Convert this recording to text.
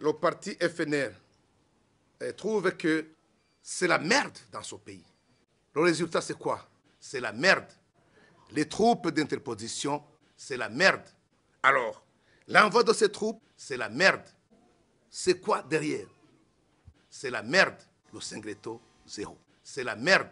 le parti FNR eh, trouve que c'est la merde dans ce pays. Le résultat, c'est quoi C'est la merde. Les troupes d'interposition, c'est la merde. Alors, l'envoi de ces troupes, c'est la merde. C'est quoi derrière C'est la merde. Le singleto, zéro. C'est la merde.